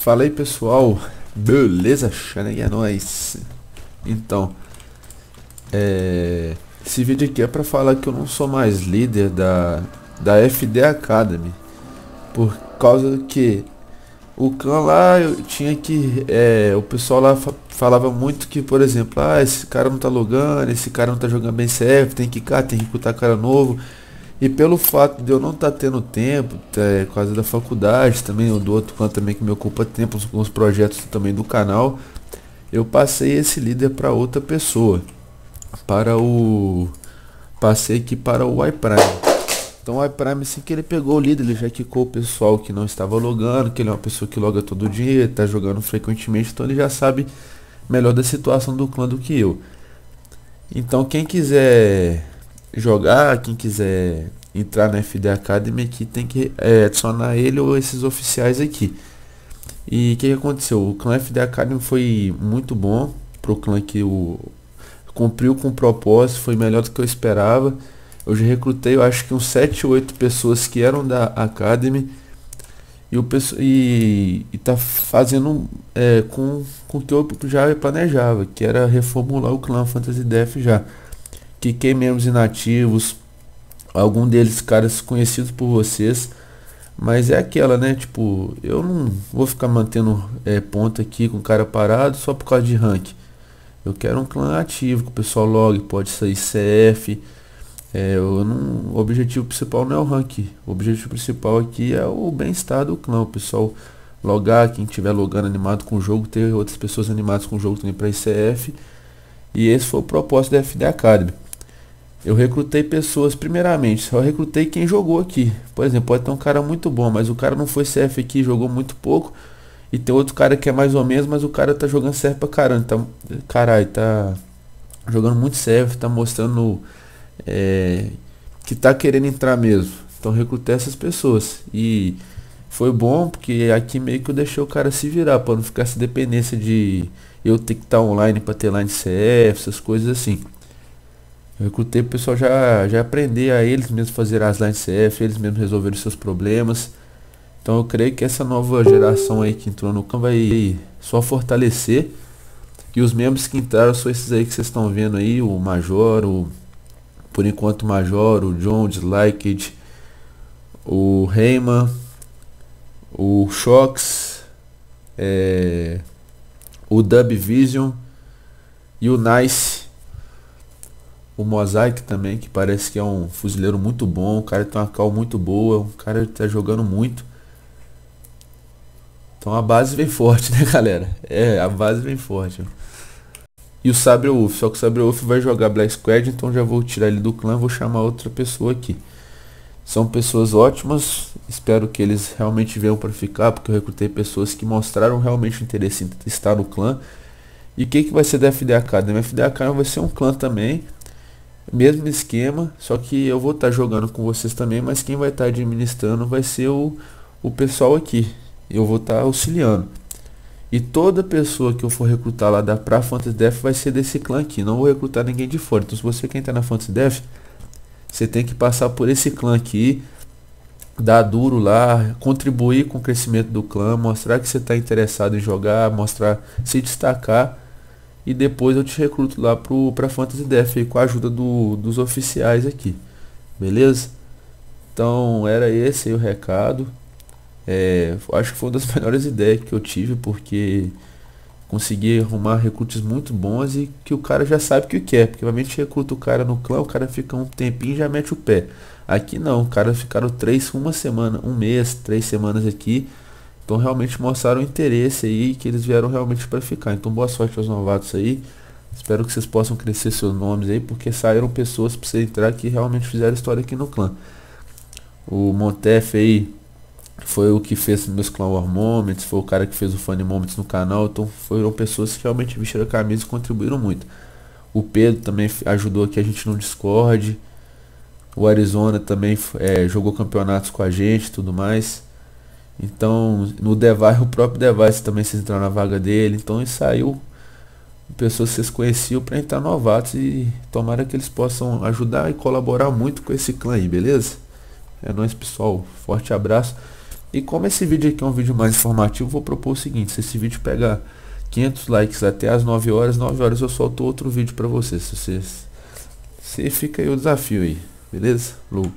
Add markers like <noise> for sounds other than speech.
Fala aí pessoal, beleza? Xaneg é nóis. Então, é... esse vídeo aqui é para falar que eu não sou mais líder da, da FD Academy. Por causa que o clã lá, eu tinha que... É, o pessoal lá falava muito que, por exemplo, ah, esse cara não tá logando, esse cara não tá jogando bem CF, tem que cá, tem que botar cara novo. E pelo fato de eu não estar tá tendo tempo, é, por causa da faculdade também, ou do outro canto também que me ocupa tempo, com os projetos também do canal, eu passei esse líder para outra pessoa. Para o. Passei aqui para o iPrime. Então o iPrime assim que ele pegou o líder, ele já quicou o pessoal que não estava logando, que ele é uma pessoa que loga todo dia, está jogando frequentemente, então ele já sabe melhor da situação do clã do que eu. Então quem quiser jogar, quem quiser entrar na FD Academy aqui tem que é, adicionar ele ou esses oficiais aqui. E o que, que, aconteceu? O clã FD Academy foi muito bom pro clã que o cumpriu com o propósito, foi melhor do que eu esperava. Eu já recrutei, eu acho que uns 7 ou 8 pessoas que eram da Academy e o e, e tá fazendo é, com com o que eu já planejava, que era reformular o clã Fantasy Death já que quem membros inativos, algum deles caras conhecidos por vocês. Mas é aquela, né? Tipo, eu não vou ficar mantendo é, ponta aqui com o cara parado só por causa de rank. Eu quero um clã ativo, que o pessoal log, pode sair CF. É, eu não, o objetivo principal não é o rank. O objetivo principal aqui é o bem-estar do clã. O pessoal logar, quem estiver logando animado com o jogo, ter outras pessoas animadas com o jogo também para ICF. E esse foi o propósito da FD Academy. Eu recrutei pessoas, primeiramente, só recrutei quem jogou aqui. Por exemplo, pode ter um cara muito bom, mas o cara não foi CF aqui, jogou muito pouco. E tem outro cara que é mais ou menos, mas o cara tá jogando CF pra caramba. Tá, caralho, tá jogando muito CF, tá mostrando é, que tá querendo entrar mesmo. Então recrutei essas pessoas. E foi bom, porque aqui meio que eu deixei o cara se virar, para não ficar essa dependência de eu ter que estar tá online para ter line CF, essas coisas assim. É, com o tempo o pessoal já, já aprender a eles mesmos fazer as lines CF, eles mesmos resolver os seus problemas. Então eu creio que essa nova geração aí que entrou no campo vai só fortalecer. E os membros que entraram são esses aí que vocês estão vendo aí, o Major, o por enquanto o Major, o John, o Disliked, o Reiman, o Shox, é, o Dub Vision e o Nice o Mosaic também, que parece que é um fuzileiro muito bom, o cara tem uma cal muito boa, o cara tá jogando muito. Então a base vem <laughs> forte, né, galera? É, a base vem forte. E o Sabre Wolf, só que o Sabre Wolf vai jogar Black Squad, então já vou tirar ele do clã, vou chamar outra pessoa aqui. São pessoas ótimas, espero que eles realmente venham para ficar, porque eu recrutei pessoas que mostraram realmente interesse em estar no clã. E o que, que vai ser da FDA Academy? A Academy vai ser um clã também, mesmo esquema, só que eu vou estar tá jogando com vocês também, mas quem vai estar tá administrando vai ser o, o pessoal aqui. Eu vou estar tá auxiliando. E toda pessoa que eu for recrutar lá da pra Fantasy Def vai ser desse clã aqui. Não vou recrutar ninguém de fora. Então se você quer entrar na Fantasy Def, você tem que passar por esse clã aqui. Dar duro lá, contribuir com o crescimento do clã, mostrar que você está interessado em jogar, mostrar, se destacar e depois eu te recruto lá pro, pra Fantasy Def aí, com a ajuda do, dos oficiais aqui. Beleza? Então era esse aí o recado. É, acho que foi uma das <laughs> melhores ideias que eu tive, porque consegui arrumar recrutas muito bons e que o cara já sabe o que quer. Porque realmente recruta o cara no clã, o cara fica um tempinho e já mete o pé. Aqui não, o cara ficaram três, uma semana, um mês, três semanas aqui então realmente mostraram interesse aí que eles vieram realmente para ficar. Então boa sorte aos novatos aí. Espero que vocês possam crescer seus nomes aí, porque saíram pessoas para você entrar que realmente fizeram história aqui no clã. O Montef aí foi o que fez meus Clã War Moments, foi o cara que fez o Funny Moments no canal, então foram pessoas que realmente vestiram a camisa e contribuíram muito. O Pedro também ajudou aqui a gente no Discord. O Arizona também é, jogou campeonatos com a gente tudo mais. Então, no Device, o próprio Device também se entrar na vaga dele. Então, saiu pessoas que vocês conheciam para entrar novatos e tomara que eles possam ajudar e colaborar muito com esse clã aí, beleza? É nóis, pessoal. Forte abraço. E como esse vídeo aqui é um vídeo mais informativo, vou propor o seguinte. Se esse vídeo pegar 500 likes até as 9 horas, 9 horas eu solto outro vídeo para vocês. Se vocês... Se fica aí o desafio aí, beleza? Lu.